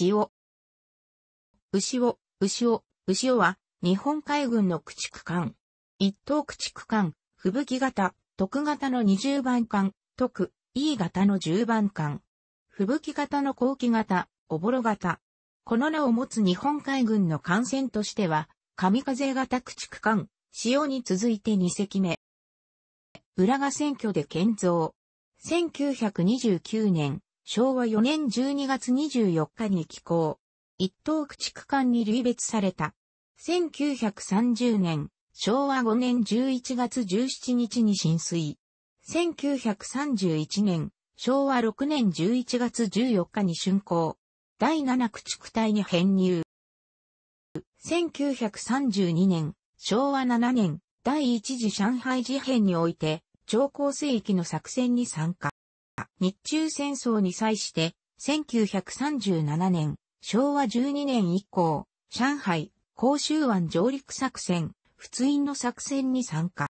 塩。牛尾、牛尾、牛尾は、日本海軍の駆逐艦。一等駆逐艦、吹雪型、徳型の20番艦、徳、E 型の10番艦。吹雪型の後期型、おぼろ型。この名を持つ日本海軍の艦船としては、神風型駆逐艦、潮に続いて2隻目。浦賀選挙で建造。1929年、昭和4年12月24日に寄港。一等駆逐艦に類別された。1930年、昭和5年11月17日に浸水。1931年、昭和6年11月14日に竣工。第7駆逐隊に編入。1932年、昭和7年、第一次上海事変において、超高水域の作戦に参加。日中戦争に際して、1937年、昭和12年以降、上海、甲州湾上陸作戦、仏印の作戦に参加。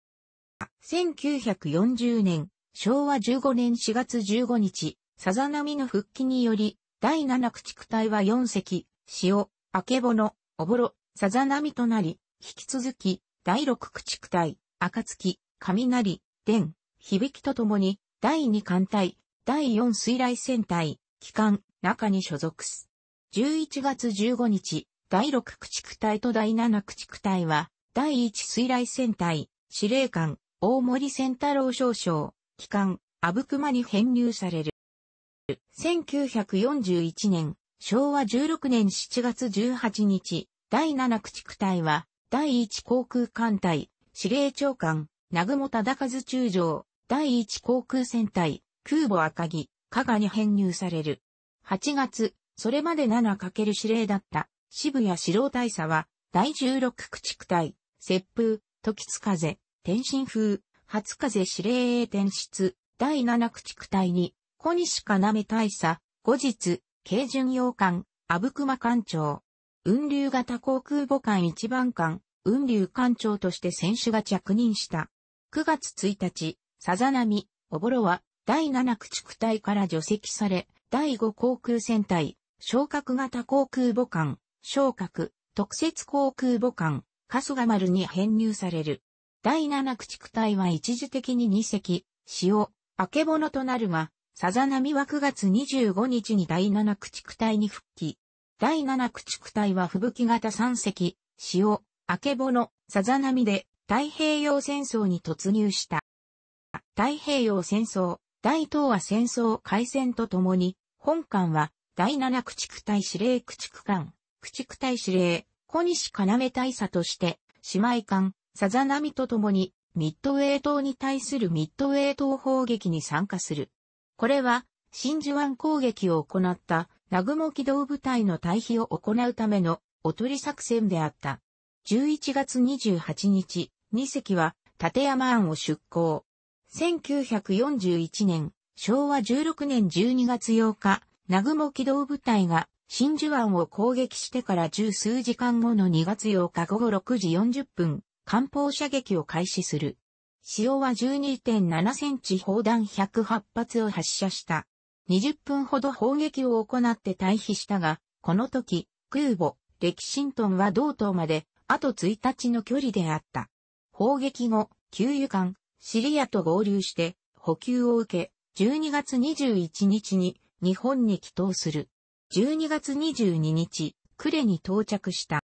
1940年、昭和15年4月15日、さざ波の復帰により、第7駆逐隊は4隻、塩、明けぼの、おぼろ、さざ波となり、引き続き、第6駆逐隊、暁、雷、電、響きとともに、第2艦隊、第4水雷戦隊、機関、中に所属す。11月15日、第6駆逐隊と第7駆逐隊は、第1水雷戦隊、司令官、大森仙太郎少将、機関、阿武隈に編入される。1941年、昭和16年7月18日、第7駆逐隊は、第1航空艦隊、司令長官、南雲忠和中将、第1航空戦隊、空母赤城、加賀に編入される。8月、それまで 7× 指令だった渋谷四郎大佐は、第16駆逐隊、接風、時津風、天津風、初風指令へ転出、第7駆逐隊に、小西かなめ大佐、後日、軽巡洋艦、阿武隈艦長、雲流型航空母艦1番艦、雲流艦長として選手が着任した。9月1日、さざ波、おぼろは、第七駆逐隊から除籍され、第五航空戦隊、昇格型航空母艦、昇格、特設航空母艦、春日丸に編入される。第七駆逐隊は一時的に2隻、潮、明けぼのとなるが、さざ波は9月25日に第七駆逐隊に復帰。第七駆逐隊は吹雪型3隻、潮、明けぼの、さざ波で太平洋戦争に突入した。太平洋戦争、大東亜戦争開戦とともに、本館は、第七駆逐隊司令駆逐艦、駆逐隊司令、小西要大佐として、姉妹艦、さざ波とともに、ミッドウェイ島に対するミッドウェイ島砲撃に参加する。これは、真珠湾攻撃を行った、南雲機動部隊の退避を行うための、おとり作戦であった。11月28日、2隻は、立山湾を出港。1941年、昭和16年12月8日、南雲機動部隊が真珠湾を攻撃してから十数時間後の2月8日午後6時40分、艦砲射撃を開始する。潮は12.7センチ砲弾108発を発射した。20分ほど砲撃を行って退避したが、この時、空母、歴キトンは同島まで、あと1日の距離であった。砲撃後、給油艦、シリアと合流して補給を受け、12月21日に日本に帰島する。12月22日、呉に到着した。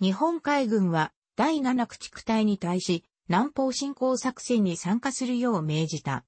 日本海軍は第7駆逐隊に対し南方侵攻作戦に参加するよう命じた。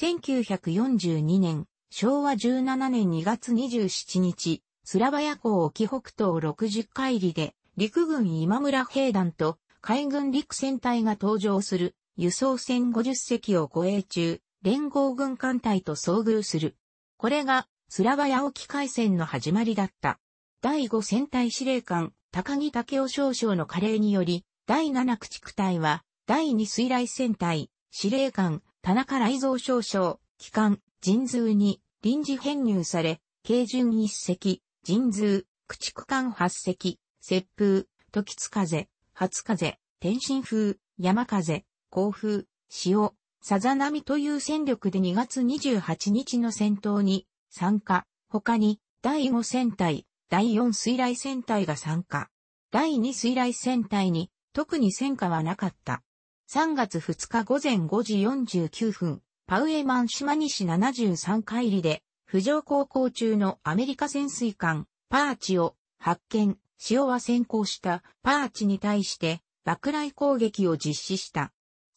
1942年、昭和17年2月27日、スラバヤ港沖北東60海里で陸軍今村兵団と海軍陸戦隊が登場する輸送船50隻を護衛中、連合軍艦隊と遭遇する。これが、スラバヤ沖海戦の始まりだった。第5戦隊司令官、高木武雄少将の加齢により、第7駆逐隊は、第2水雷戦隊、司令官、田中雷蔵少将、機関、人通に臨時編入され、軽巡1隻、人通、駆逐艦8隻、接風、時津風、初風、天津風、山風、甲府、塩、さざ波という戦力で2月28日の戦闘に参加。他に、第5戦隊、第4水雷戦隊が参加。第2水雷戦隊に、特に戦果はなかった。3月2日午前5時49分、パウエマン島西73海里で、浮上航行中のアメリカ潜水艦、パーチを発見、潮は先行したパーチに対して、爆雷攻撃を実施した。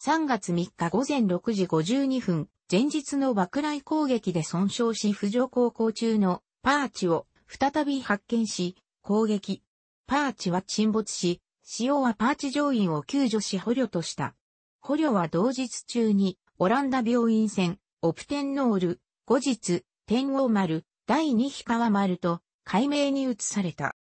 3月3日午前6時52分、前日の爆雷攻撃で損傷し浮上航行中のパーチを再び発見し、攻撃。パーチは沈没し、潮はパーチ乗員を救助し捕虜とした。捕虜は同日中に、オランダ病院船、オプテンノール、後日、天王丸、第二日川丸と、解明に移された。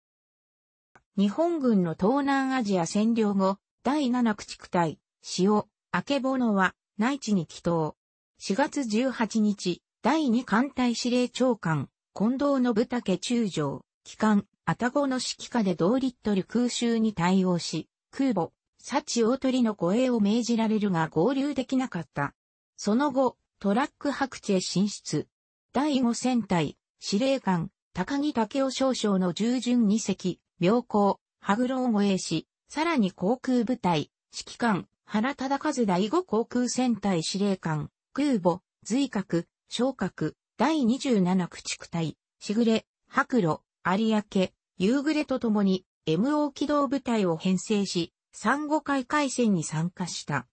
日本軍の東南アジア占領後、第7駆逐隊、塩、明けぼのは、内地に帰島。4月18日、第2艦隊司令長官、近藤信武中将、機関、あたごの指揮下で同リットル空襲に対応し、空母、幸大鳥の護衛を命じられるが合流できなかった。その後、トラック白地へ進出。第5戦隊、司令官、高木武雄少将の従順2隻、妙高、羽黒を護衛し、さらに航空部隊、指揮官、原忠和第五航空戦隊司令官、空母、随格、昇格、第27駆逐隊、しぐれ、白露、有明、夕暮れとともに MO 機動部隊を編成し、三五海海戦に参加した。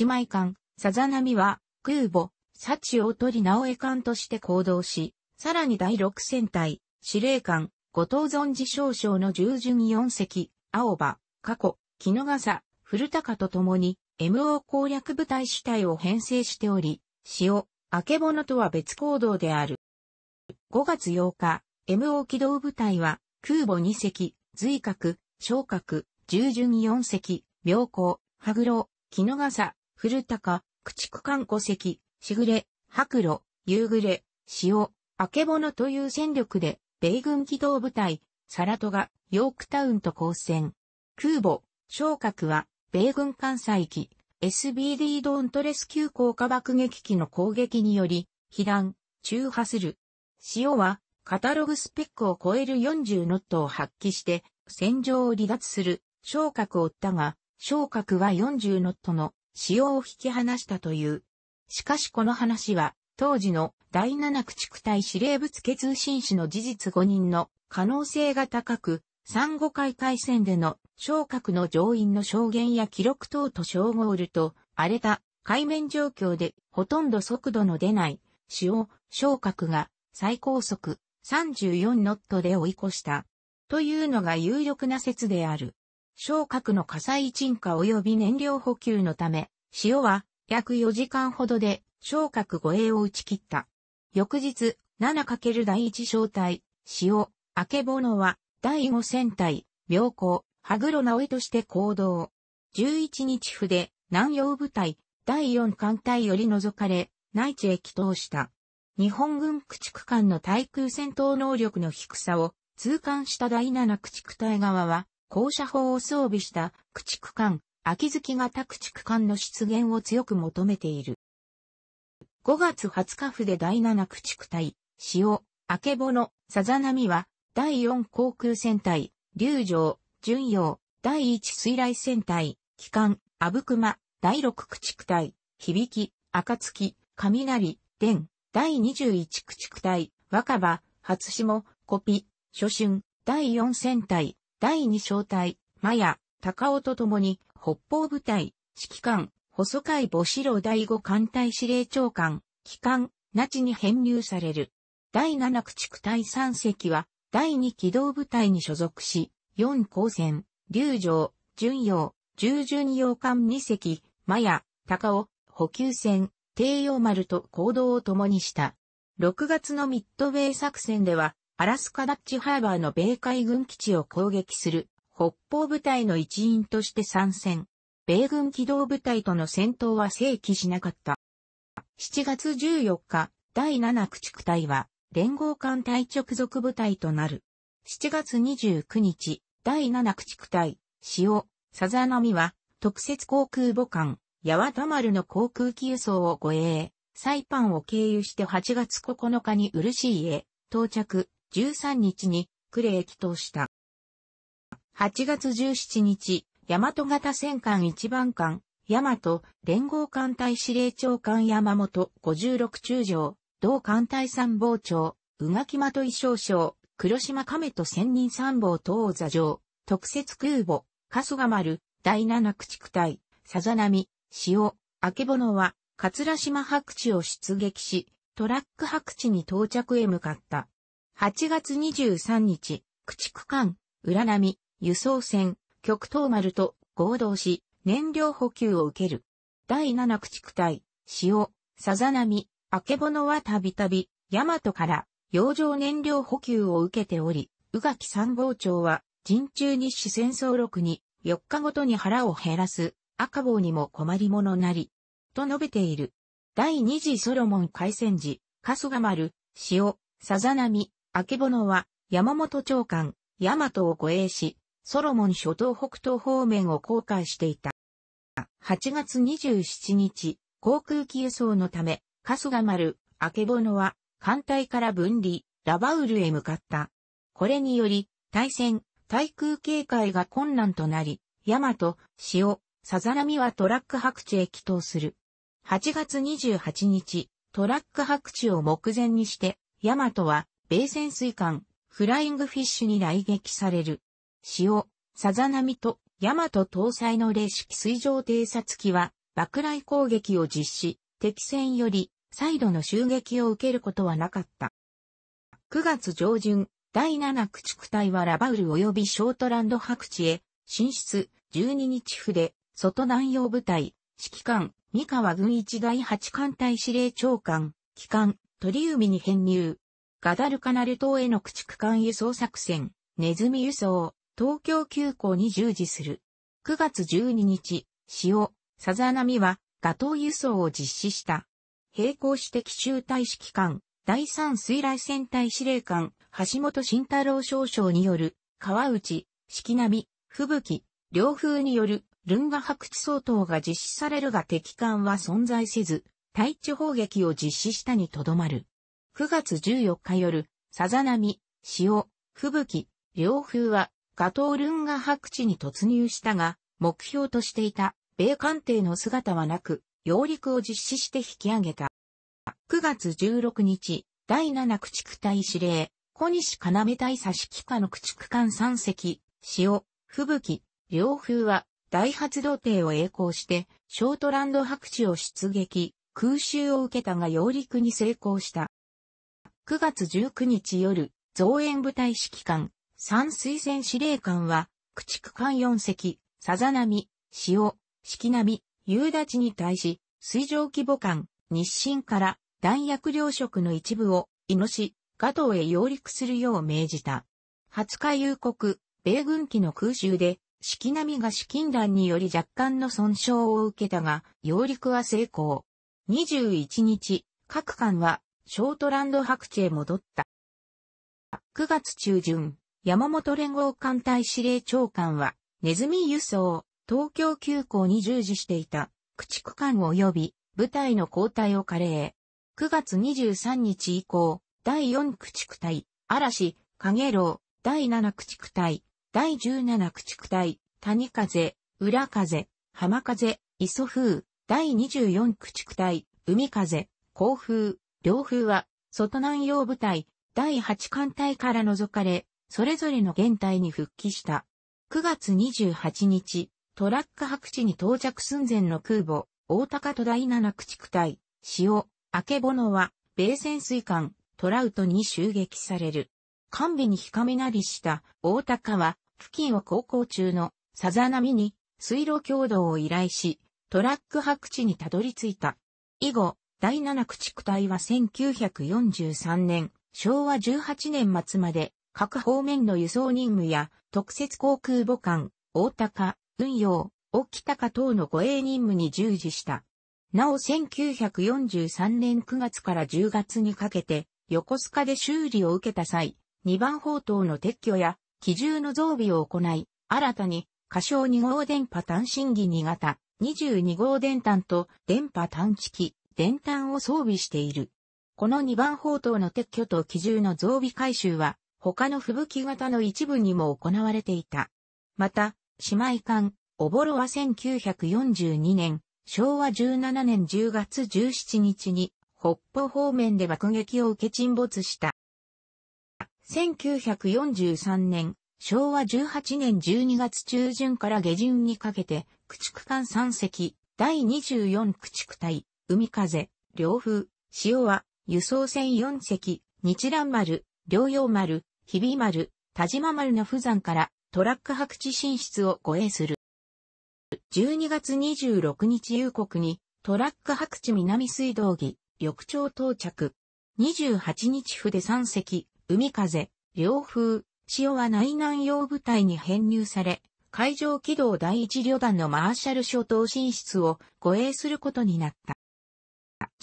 姉妹艦、さざ波は、空母、幸を取り直江艦として行動し、さらに第六戦隊、司令官、後藤存次少将の従順四隻、青葉、過去、木の笠、古高と共に MO 攻略部隊主体を編成しており、塩、明けぼのとは別行動である。5月8日、MO 機動部隊は空母2隻、随角、昇格、従順4隻、妙高、羽黒、木の笠、古高、駆逐艦5隻、しぐれ、白露、夕暮れ、塩、明けぼのという戦力で、米軍機動部隊、サラトガ、ヨークタウンと交戦。空母、昇格は、米軍艦載機、SBD ドーントレス級降下爆撃機の攻撃により、被弾、中破する。塩は、カタログスペックを超える40ノットを発揮して、戦場を離脱する、昇格を負ったが、昇格は40ノットの塩を引き離したという。しかしこの話は、当時の第7駆逐隊司令部付通信士の事実5人の可能性が高く、産後海海戦での昇格の乗員の証言や記録等とを売ると、荒れた海面状況でほとんど速度の出ない潮昇格が最高速34ノットで追い越した。というのが有力な説である。昇格の火災沈下及び燃料補給のため、潮は約4時間ほどで昇格護衛を打ち切った。翌日、7× 第1小隊、潮、明けぼのは、第5戦隊、病行、羽黒直江として行動。11日府で南洋部隊、第4艦隊より除かれ、内地へ帰投した。日本軍駆逐艦の対空戦闘能力の低さを痛感した第7駆逐隊側は、高射砲を装備した駆逐艦、秋月型駆逐艦の出現を強く求めている。5月20日府で第7駆逐隊、潮、明けぼの、さざ波は、第4航空戦隊、竜城、巡洋、第一水雷戦隊、機関、阿武隈、第六駆逐隊、響き、暁、雷、伝、第21駆逐隊、若葉、初下、コピ、初春、第四戦隊、第二小隊、マヤ、高尾と共に、北方部隊、指揮官、細海母四郎第五艦隊司令長官、機関、那智に編入される。第七駆逐隊三隻は、第二機動部隊に所属し、4高専、龍城、巡洋、従順洋艦2隻、マヤ、高尾、補給船、帝洋丸と行動を共にした。6月のミッドウェイ作戦では、アラスカダッチハーバーの米海軍基地を攻撃する北方部隊の一員として参戦。米軍機動部隊との戦闘は正規しなかった。7月14日、第7駆逐隊は連合艦隊直属部隊となる。7月29日、第7駆逐隊、潮、さざ波は、特設航空母艦、八幡丸の航空機輸送を護衛、サイパンを経由して8月9日に漆へ到着、13日に呉へ帰投した。8月17日、大和型戦艦1番艦、大和連合艦隊司令長官山本56中将、同艦隊参謀長、宇垣的衣少将、黒島亀と千人参謀東座城、特設空母、春日丸、第七駆逐隊、さざ波、潮、明けぼのは、桂島白地を出撃し、トラック白地に到着へ向かった。8月23日、駆逐艦、裏波、輸送船、極東丸と合同し、燃料補給を受ける。第七駆逐隊、潮、さざ波、明けぼのはたびたび、大和から洋上燃料補給を受けており、宇垣参謀長は、陣中日誌戦争録に、4日ごとに腹を減らす、赤棒にも困り者なり、と述べている。第二次ソロモン海戦時、春日丸、潮、さざ波、明けぼのは、山本長官、大和を護衛し、ソロモン諸島北東方面を航海していた。8月27日、航空機輸送のため、春日丸、明けぼのは、艦隊から分離、ラバウルへ向かった。これにより、対戦、対空警戒が困難となり、ヤマト、塩、サザナミはトラック白地へ帰投する。8月28日、トラック白地を目前にして、ヤマトは、米潜水艦、フライングフィッシュに来撃される。塩、サザナミと、ヤマト搭載の霊式水上偵察機は、爆雷攻撃を実施、敵船より、再度の襲撃を受けることはなかった。9月上旬、第7駆逐隊はラバウル及びショートランド白地へ進出、12日筆、外南洋部隊、指揮官、三河軍一第八艦隊司令長官、機関、鳥海に編入。ガダルカナル島への駆逐艦輸送作戦、ネズミ輸送、東京急行に従事する。9月12日、塩、さざ波は、ガトー輸送を実施した。並行して奇襲大指揮官、第三水雷戦隊司令官、橋本慎太郎少将による、川内、四季並、吹雪、両風による、ルンガ白地相当が実施されるが敵艦は存在せず、対地砲撃を実施したにとどまる。9月14日夜、さざ波、潮、吹雪、両風は、ガトールンガ白地に突入したが、目標としていた、米艦艇の姿はなく、揚陸を実施して引き上げた。9月16日、第7駆逐隊司令、小西要大佐指揮下の駆逐艦3隻、潮、吹雪、両風は、大発動艇を栄光して、ショートランド白地を出撃、空襲を受けたが揚陸に成功した。9月19日夜、増援部隊指揮官、三水戦司令官は、駆逐艦4隻、さざ波、潮、式波、夕立に対し、水上規模艦、日清から弾薬糧食の一部を、イノシ、ガトウへ揚陸するよう命じた。20日夕刻、米軍機の空襲で、式波が資金弾により若干の損傷を受けたが、揚陸は成功。21日、各艦は、ショートランド白地へ戻った。9月中旬、山本連合艦隊司令長官は、ネズミ輸送、東京急行に従事していた、駆逐艦及び部隊の交代を加齢。9月23日以降、第4駆逐隊、嵐、影楼、第7駆逐隊、第17駆逐隊、谷風、裏風、浜風、磯風、第24駆逐隊、海風、甲風、両風は、外南洋部隊、第8艦隊から除かれ、それぞれの現隊に復帰した。9月28日、トラック白地に到着寸前の空母、大高と第七駆逐隊、潮、明けぼのは、米潜水艦、トラウトに襲撃される。完備にひかめなりした大高は、付近を航行中のさざ波に水路共同を依頼し、トラック白地にたどり着いた。以後、第七駆逐隊は1943年、昭和18年末まで、各方面の輸送任務や、特設航空母艦、大高、運用、沖高等の護衛任務に従事した。なお1943年9月から10月にかけて、横須賀で修理を受けた際、2番砲塔の撤去や、機銃の増備を行い、新たに、仮称2号電波単身儀2型、22号電端と電波探知機、電端を装備している。この2番砲塔の撤去と機銃の増備改修は、他の吹雪型の一部にも行われていた。また、姉妹艦、おぼろは1942年、昭和17年10月17日に、北方方面で爆撃を受け沈没した。1943年、昭和18年12月中旬から下旬にかけて、駆逐艦3隻、第24駆逐隊、海風、両風、潮は、輸送船4隻、日蘭丸、両洋丸、日々丸、田島丸の富山からトラック白地進出を護衛する。12月26日夕刻にトラック白地南水道儀、緑町到着。28日府で3隻、海風、両風、潮は内南洋部隊に編入され、海上機動第一旅団のマーシャル諸島進出を護衛することになった。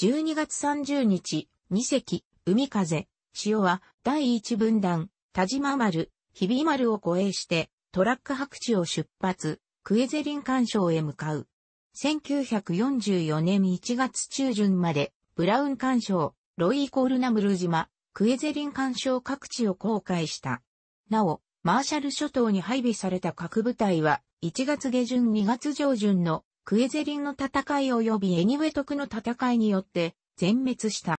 12月30日、2隻、海風、潮は第一分団、田島丸、日々丸を護衛して、トラック白地を出発、クエゼリン干渉へ向かう。1944年1月中旬まで、ブラウン干渉、ロイコールナムル島、クエゼリン干渉各地を公開した。なお、マーシャル諸島に配備された各部隊は、1月下旬2月上旬のクエゼリンの戦い及びエニウェトクの戦いによって全滅した。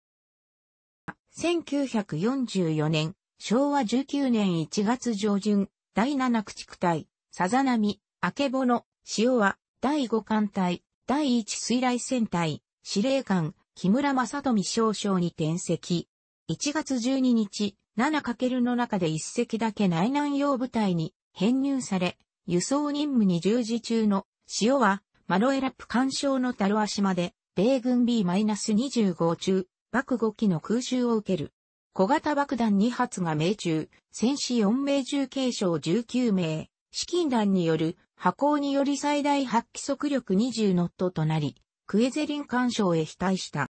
1944年昭和19年1月上旬、第7駆逐隊、さざなみ、あけぼの、塩は、第5艦隊、第1水雷戦隊、司令官、木村正富少将に転籍。1月12日、7× の中で一隻だけ内南洋部隊に編入され、輸送任務に従事中の塩は、マロエラップ干渉のタロアまで、米軍 B-25 中、爆5機の空襲を受ける。小型爆弾2発が命中、戦死4名中軽傷19名、資金弾による破行により最大発揮速力20ノットとなり、クエゼリン干渉へ飛退した。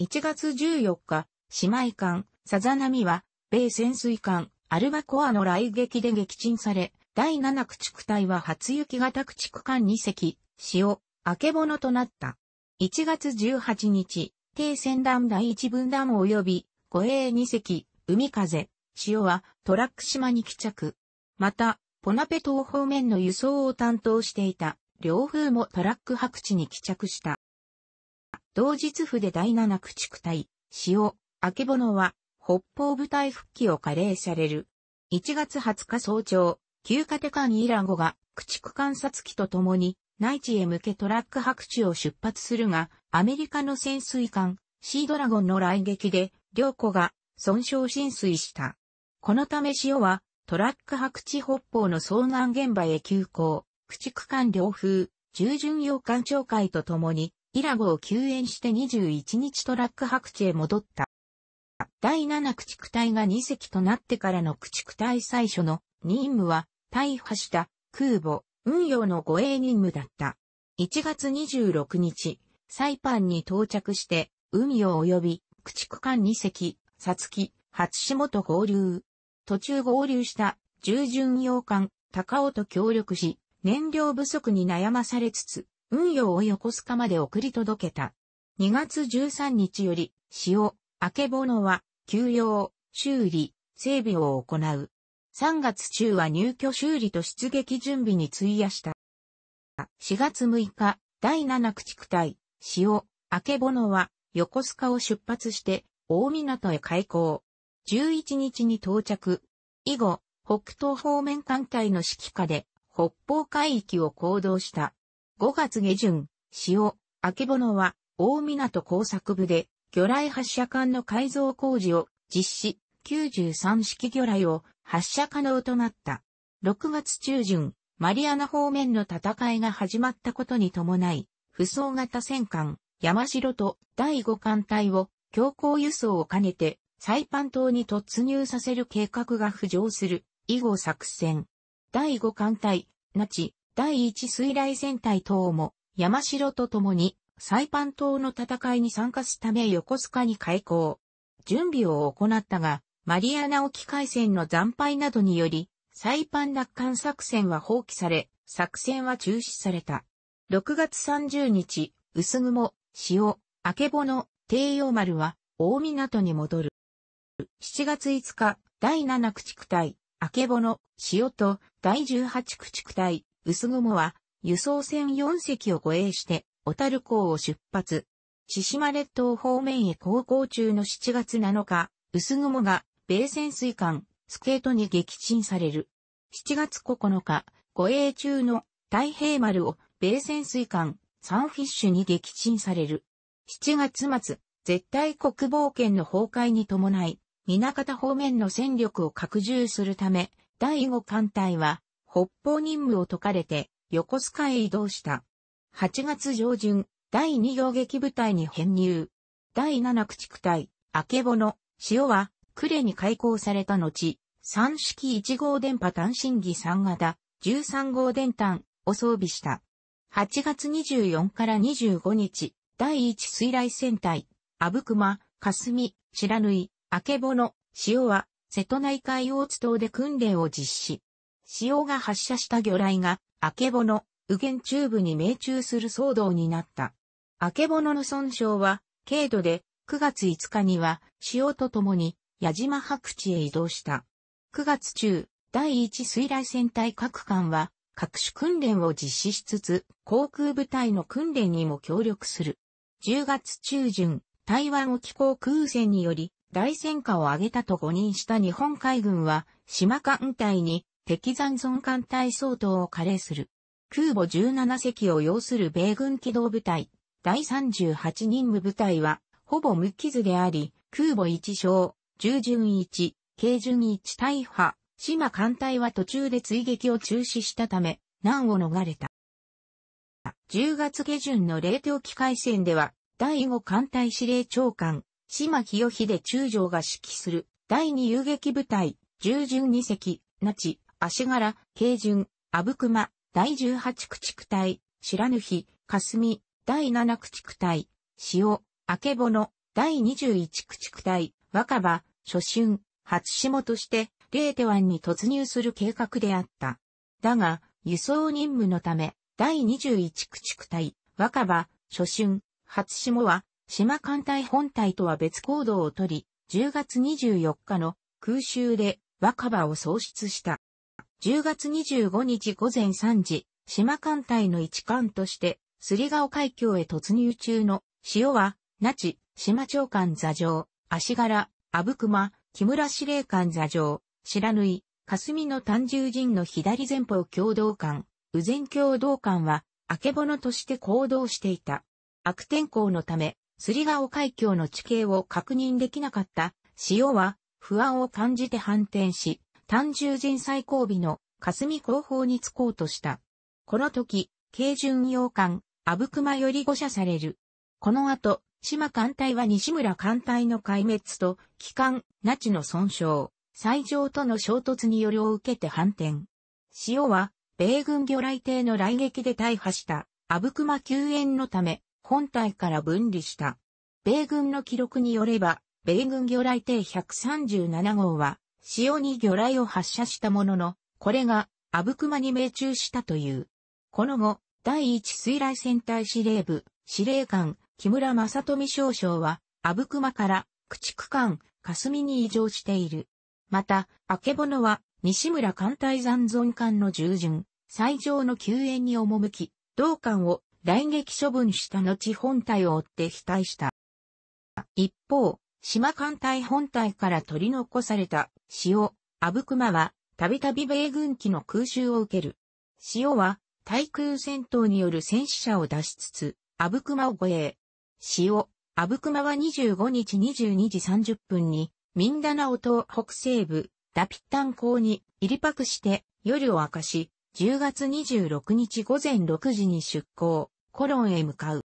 1月14日、姉妹艦、さざ波は、米潜水艦、アルバコアの雷撃で撃沈され、第7駆逐隊は初雪型駆逐艦2隻、潮、明けぼのとなった。1月18日、低戦団第1分弾及び護衛2隻、海風、潮はトラック島に帰着。また、ポナペ島方面の輸送を担当していた、両風もトラック白地に帰着した。同日府で第7駆逐隊、潮、明けぼのは、北方部隊復帰を加齢される。1月20日早朝、旧カテカンイラゴが駆逐観察機と共に内地へ向けトラック白地を出発するが、アメリカの潜水艦シードラゴンの来撃で両湖が損傷浸水した。このため塩はトラック白地北方の遭難現場へ急行、駆逐艦両風、従順洋艦長会とともに、イラゴを救援して21日トラック白地へ戻った。第7駆逐隊が2隻となってからの駆逐隊最初の任務は、大破した空母、運用の護衛任務だった。1月26日、サイパンに到着して、海を及び、駆逐艦2隻、さつき、初下と合流。途中合流した従巡洋艦、高尾と協力し、燃料不足に悩まされつつ、運用を横須賀まで送り届けた。2月13日より、潮、明けぼのは、休養、修理、整備を行う。3月中は入居修理と出撃準備に費やした。4月6日、第7駆逐隊、潮、明けぼのは、横須賀を出発して、大港へ開港。11日に到着。以後、北東方面艦隊の指揮下で、北方海域を行動した。5月下旬、塩、明物は、大港工作部で、魚雷発射艦の改造工事を実施、93式魚雷を発射可能となった。6月中旬、マリアナ方面の戦いが始まったことに伴い、不装型戦艦、山城と第五艦隊を強行輸送を兼ねて、サイパン島に突入させる計画が浮上する、以後作戦。第五艦隊、なち、第一水雷戦隊等も、山城と共に、サイパン島の戦いに参加すため横須賀に開港。準備を行ったが、マリアナ沖海戦の惨敗などにより、サイパン奪還作戦は放棄され、作戦は中止された。6月30日、薄雲、潮、あけぼの、帝陽丸は、大港に戻る。7月5日、第7駆逐隊、あけぼの、潮と、第18駆逐隊、薄雲は、輸送船4隻を護衛して、小樽港を出発。千島列島方面へ航行中の7月7日、薄雲が、米潜水艦、スケートに撃沈される。7月9日、護衛中の太平丸を米潜水艦サンフィッシュに撃沈される。7月末、絶対国防圏の崩壊に伴い、南方方面の戦力を拡充するため、第5艦隊は、北方任務を解かれて、横須賀へ移動した。8月上旬、第2行撃部隊に編入。第7駆逐隊、明けぼの、潮は、呉に開港された後、三式1号電波単身儀3型、13号電単を装備した。8月24から25日、第一水雷戦隊、阿武隈、霞、白縫、明けぼの、塩は、瀬戸内海大津島で訓練を実施。塩が発射した魚雷が、明けぼの、右舷中部に命中する騒動になった。明けぼのの損傷は、軽度で、9月5日には、塩と共に、矢島白地へ移動した。9月中、第一水雷戦隊各艦は、各種訓練を実施しつつ、航空部隊の訓練にも協力する。10月中旬、台湾沖航空戦により、大戦果を上げたと誤認した日本海軍は、島艦隊に敵残存艦隊相当を加齢する。空母17隻を要する米軍機動部隊、第38任務部隊は、ほぼ無傷であり、空母1小、従順1、軽順1大破、島艦隊は途中で追撃を中止したため、難を逃れた。10月下旬の冷凍機海戦では、第5艦隊司令長官、島清秀中将が指揮する、第2遊撃部隊、従順二隻、那智、足柄、慶順、阿武隈、第18駆逐隊、白ぬひ、霞、第7駆逐隊、塩、あけぼの、第21駆逐隊、若葉、初春、初霜として、レーテ湾に突入する計画であった。だが、輸送任務のため、第21駆逐隊、若葉、初春、初下は、島艦隊本隊とは別行動をとり、10月24日の空襲で若葉を喪失した。10月25日午前3時、島艦隊の一艦として、すりが海峡へ突入中の、潮は、那智、島長官座上、足柄、阿武隈、木村司令官座上、白縫い、霞の単獣人の左前方共同艦、右前共同艦は、明けぼのとして行動していた。悪天候のため、すりがお海峡の地形を確認できなかった潮は不安を感じて反転し、単獣人最後尾の霞後方に着こうとした。この時、軽巡洋艦、阿武隈より誤射される。この後、島艦隊は西村艦隊の壊滅と、機関、那智の損傷。最上との衝突によりを受けて反転。塩は、米軍魚雷艇の雷撃で大破した、阿武隈救援のため、本体から分離した。米軍の記録によれば、米軍魚雷艇137号は、塩に魚雷を発射したものの、これが、阿武隈に命中したという。この後、第一水雷戦隊司令部、司令官、木村正富少将は、阿武隈から、駆逐艦、霞に移乗している。また、あけぼのは、西村艦隊残存艦の従順、最上の救援に赴き、同艦を来撃処分した後本体を追って被隊した。一方、島艦隊本体から取り残された塩、阿武隈は、たびたび米軍機の空襲を受ける。塩は、対空戦闘による戦死者を出しつつ、阿武隈を護衛。塩、阿武隈は25日22時30分に、ミンダナオ島北西部、ダピッタン港に入りパクして夜を明かし、10月26日午前6時に出港、コロンへ向かう。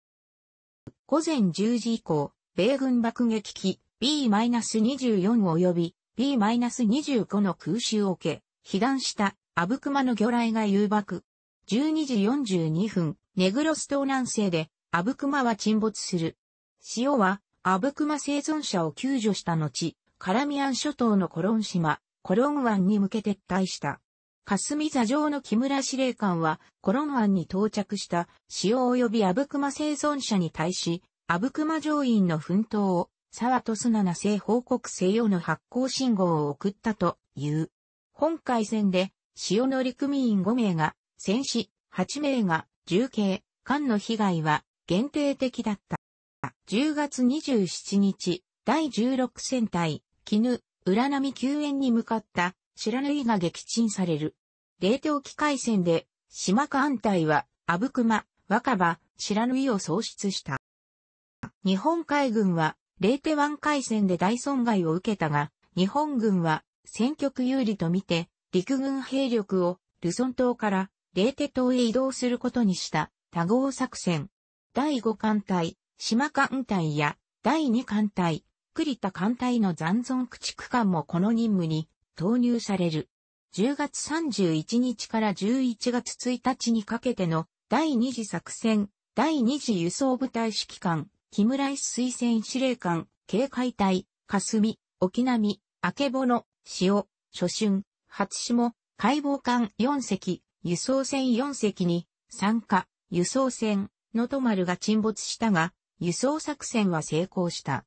午前10時以降、米軍爆撃機 B-24 及び B-25 の空襲を受け、被弾したアブクマの魚雷が誘爆。12時42分、ネグロス島南西でアブクマは沈没する。潮はアブクマ生存者を救助した後、カラミアン諸島のコロン島、コロン湾に向け撤退した。霞座上の木村司令官は、コロン湾に到着した潮及びアブクマ生存者に対し、アブクマ上院の奮闘を、沢と砂な製報告せよの発行信号を送ったという。本海戦で、潮の陸民員5名が、戦死、8名が、重刑、艦の被害は、限定的だった。10月27日、第16戦隊、絹、浦波救援に向かった白縫いが撃沈される。冷凍機械戦で、島艦隊は、阿武隈、若葉、白縫いを喪失した。日本海軍は、冷手湾海戦で大損害を受けたが、日本軍は、戦局有利とみて、陸軍兵力を、ルソン島から、冷手島へ移動することにした、多合作戦。第5艦隊、島艦隊や、第2艦隊、りた艦隊の残存駆逐艦もこの任務に投入される。10月31日から11月1日にかけての第2次作戦、第2次輸送部隊指揮官、木村一推薦司令官、警戒隊、霞、沖波、明の潮、初春、初霜、解剖艦4隻、輸送船4隻に、参加、輸送船、のと丸が沈没したが、輸送作戦は成功した。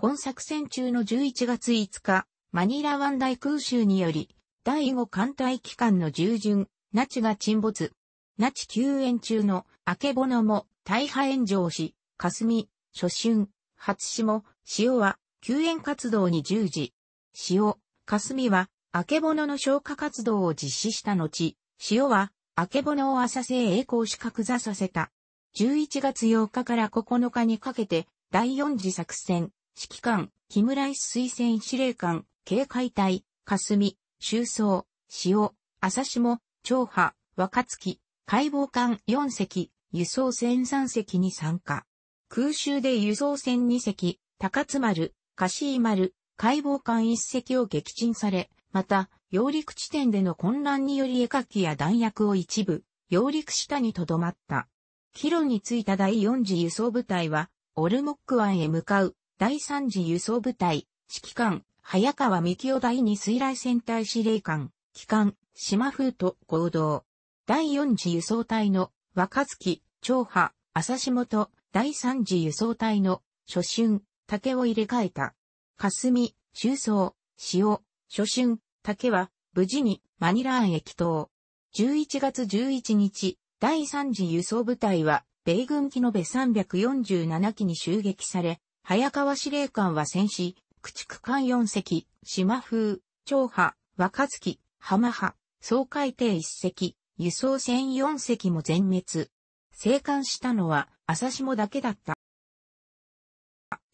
本作戦中の11月5日、マニラ湾大空襲により、第5艦隊機関の従順、那智が沈没。那智救援中の、アケボノも、大破炎上し、霞、初春、初霜、潮は、救援活動に従事。潮、霞は、アケボのの消火活動を実施した後、潮は、アケボノを浅瀬へ栄光し格座させた。11月8日から9日にかけて、第4次作戦、指揮官、木村一推薦司令官、警戒隊、霞、周総、潮、朝下、長波、若月、解剖艦4隻、輸送船3隻に参加。空襲で輸送船2隻、高津丸、カシー丸、解剖艦1隻を撃沈され、また、揚陸地点での混乱により絵描きや弾薬を一部、揚陸下に留まった。帰路に着いた第4次輸送部隊は、オルモック湾へ向かう第三次輸送部隊、指揮官、早川幹夫第二水雷戦隊司令官、機関、島風と合同。第四次輸送隊の若月、長波、朝下と第三次輸送隊の初春、竹を入れ替えた。霞、周宗、潮、初春、竹は無事にマニラーンへ帰投。11月11日、第三次輸送部隊は米軍機延べ347機に襲撃され、早川司令官は戦死、駆逐艦4隻、島風、長波、若月、浜波、総海艇1隻、輸送船4隻も全滅。生還したのは、朝下だけだった。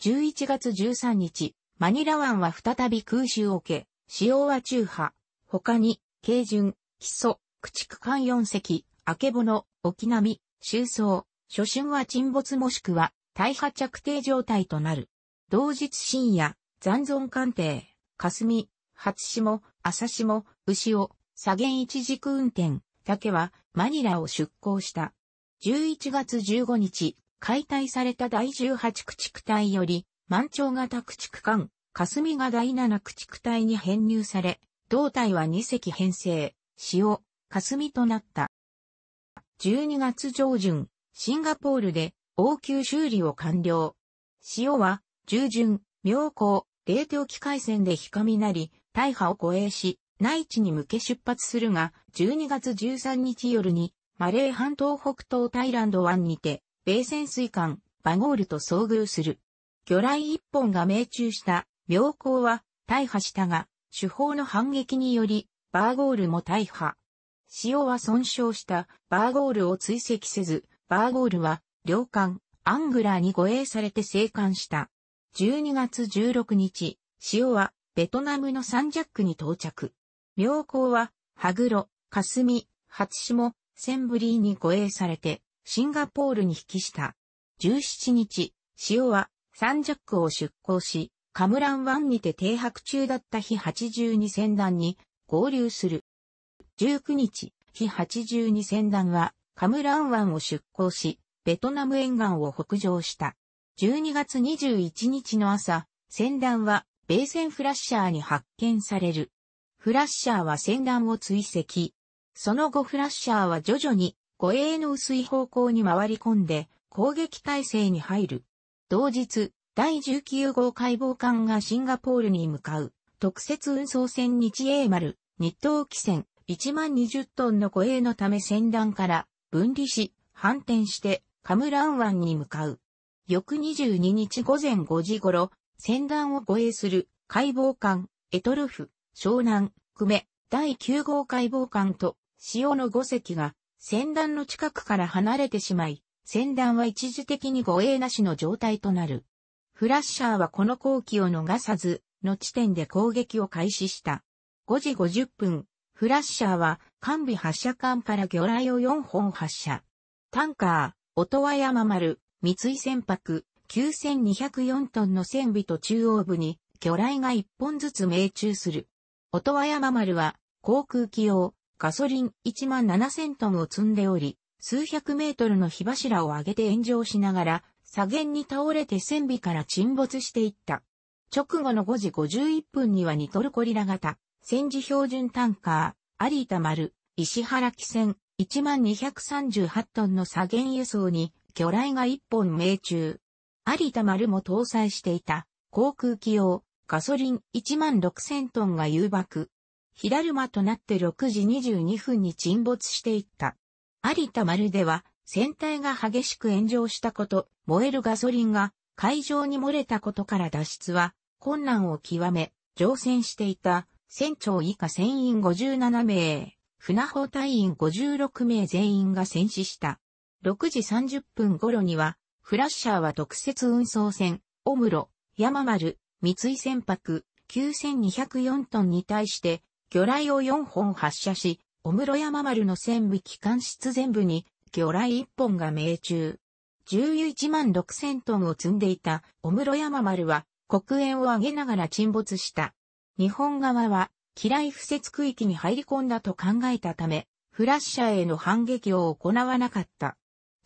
11月13日、マニラ湾は再び空襲を受け、使用は中波。他に、軽巡、基礎、駆逐艦4隻、明けぼの、沖波、周荘。初春は沈没もしくは大破着底状態となる。同日深夜、残存鑑定、霞、初島、朝島、牛尾、左舷一軸運転、竹はマニラを出港した。11月15日、解体された第18駆逐隊より、満潮型駆逐艦、霞が第7駆逐隊に編入され、胴体は2隻編成、潮、霞となった。12月上旬、シンガポールで応急修理を完了。潮は、従順、妙高、冷凍機械線で氷なり、大破を護衛し、内地に向け出発するが、12月13日夜に、マレー半島北東タイランド湾にて、米潜水艦、バゴールと遭遇する。魚雷一本が命中した妙高は大破したが、主砲の反撃により、バーゴールも大破。塩は損傷したバーゴールを追跡せず、バーゴールは領艦、アングラーに護衛されて生還した。12月16日、塩はベトナムのサンジャックに到着。妙高は、ハグロ、カスミ、ハツシモ、センブリーに護衛されて、シンガポールに引きした。17日、塩はサンジャックを出港し、カムラン湾にて停泊中だった日82船団に合流する。19日、日82船団はカムラン湾を出港し、ベトナム沿岸を北上した。12月21日の朝、船団は米船フラッシャーに発見される。フラッシャーは船団を追跡。その後フラッシャーは徐々に護衛の薄い方向に回り込んで攻撃態勢に入る。同日、第19号解剖艦がシンガポールに向かう特設運送船日英丸、日東汽船1万20トンの護衛のため船団から分離し、反転してカムラン湾に向かう。翌22日午前5時頃、船団を護衛する解剖艦、エトルフ、湘南、久米、第9号解剖艦と潮の5隻が船団の近くから離れてしまい、船団は一時的に護衛なしの状態となる。フラッシャーはこの後期を逃さず、の地点で攻撃を開始した。5時50分、フラッシャーは、艦尾発射艦から魚雷を4本発射。タンカ音羽山丸、三井船舶、9204トンの船尾と中央部に、魚雷が一本ずつ命中する。音羽山丸は、航空機用、ガソリン1万7000トンを積んでおり、数百メートルの火柱を上げて炎上しながら、左舷に倒れて船尾から沈没していった。直後の5時51分にはニトルコリラ型、戦時標準タンカー、有田丸、石原汽船、1238トンの左舷輸送に魚雷が1本命中。有田丸も搭載していた航空機用ガソリン16000トンが誘爆。火だるまとなって6時22分に沈没していった。有田丸では船体が激しく炎上したこと、燃えるガソリンが海上に漏れたことから脱出は困難を極め、乗船していた船長以下船員57名、船砲隊員56名全員が戦死した。6時30分頃には、フラッシャーは特設運送船、オムロ、山丸、三井船舶、9204トンに対して、魚雷を4本発射し、オムロ山丸の船尾機関室全部に、魚雷1本が命中。11万6000トンを積んでいた、オムロ山丸は、黒煙を上げながら沈没した。日本側は、機雷不設区域に入り込んだと考えたため、フラッシャーへの反撃を行わなかった。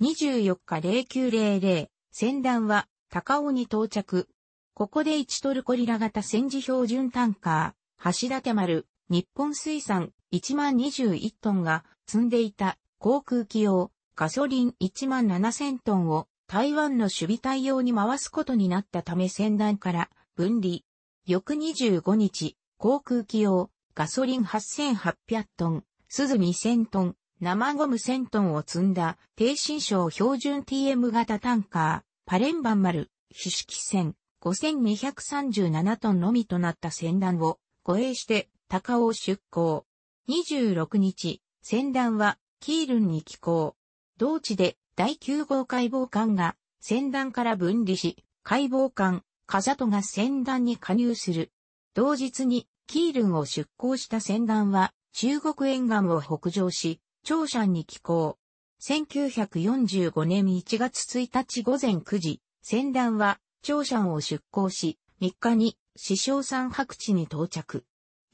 24日0900、船団は高尾に到着。ここで1トルコリラ型戦時標準タンカー、橋立丸、日本水産1万21トンが積んでいた航空機用ガソリン1万7000トンを台湾の守備対応に回すことになったため船団から分離。翌25日、航空機用、ガソリン8800トン、鈴2000トン、生ゴム1000トンを積んだ、低新省標準 TM 型タンカー、パレンバン丸、非式船、5237トンのみとなった船団を、護衛して、高尾を出港。26日、船団は、キールンに寄港。同地で、第9号解剖艦が、船団から分離し、解剖艦、風とが船団に加入する。同日にキールンを出港した船団は中国沿岸を北上し、長山に寄港。1945年1月1日午前9時、船団は長山を出港し、3日に師匠山白地に到着。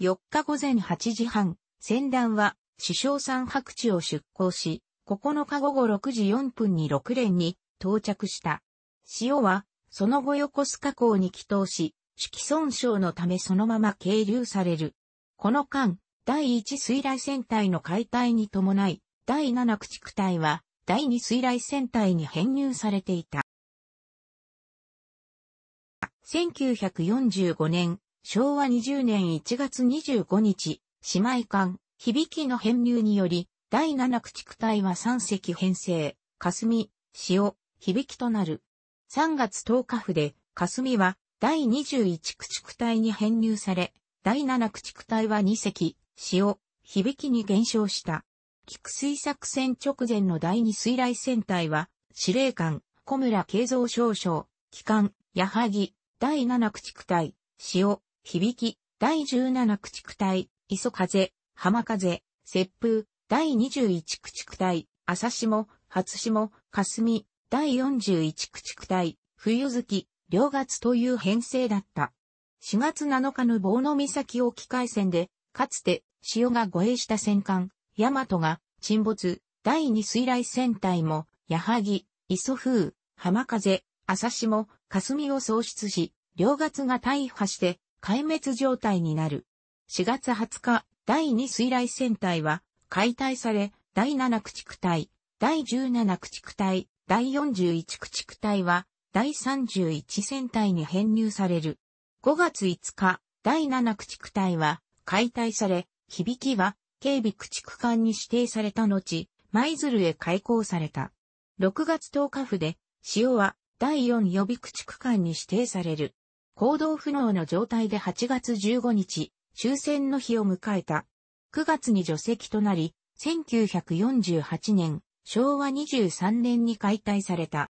4日午前8時半、船団は師匠山白地を出港し、9日午後6時4分に6連に到着した。潮は、その後横須賀港に帰島し、四季損傷のためそのまま係留される。この間、第1水雷戦隊の解体に伴い、第7駆逐隊は、第2水雷戦隊に編入されていた。1945年、昭和20年1月25日、姉妹艦、響きの編入により、第7駆逐隊は3隻編成、霞、潮、響きとなる。3月10日府で、霞は、第21駆逐隊に編入され、第7駆逐隊は2隻、潮、響きに減少した。菊水作戦直前の第2水雷戦隊は、司令官、小村慶三少将、機関、矢作、第7駆逐隊、潮、響き、第17駆逐隊、磯風、浜風、雪風、第21駆逐隊、朝霜、初霜、霞、第41駆逐隊、冬月、両月という編成だった。4月7日の棒の岬沖海戦で、かつて潮が護衛した戦艦、ヤマトが沈没、第二水雷戦隊も、矢作、磯風、浜風、朝下、霞を喪失し、両月が大破して、壊滅状態になる。4月20日、第二水雷戦隊は解体され、第七駆逐隊、第十七駆逐隊、第四十一駆逐隊は第31戦隊に編入される。5月5日、第7駆逐隊は解体され、響きは警備駆逐艦に指定された後、舞鶴へ開港された。6月10日府で、潮は第4予備駆逐艦に指定される。行動不能の状態で8月15日、終戦の日を迎えた。9月に除籍となり、1948年、昭和23年に解体された。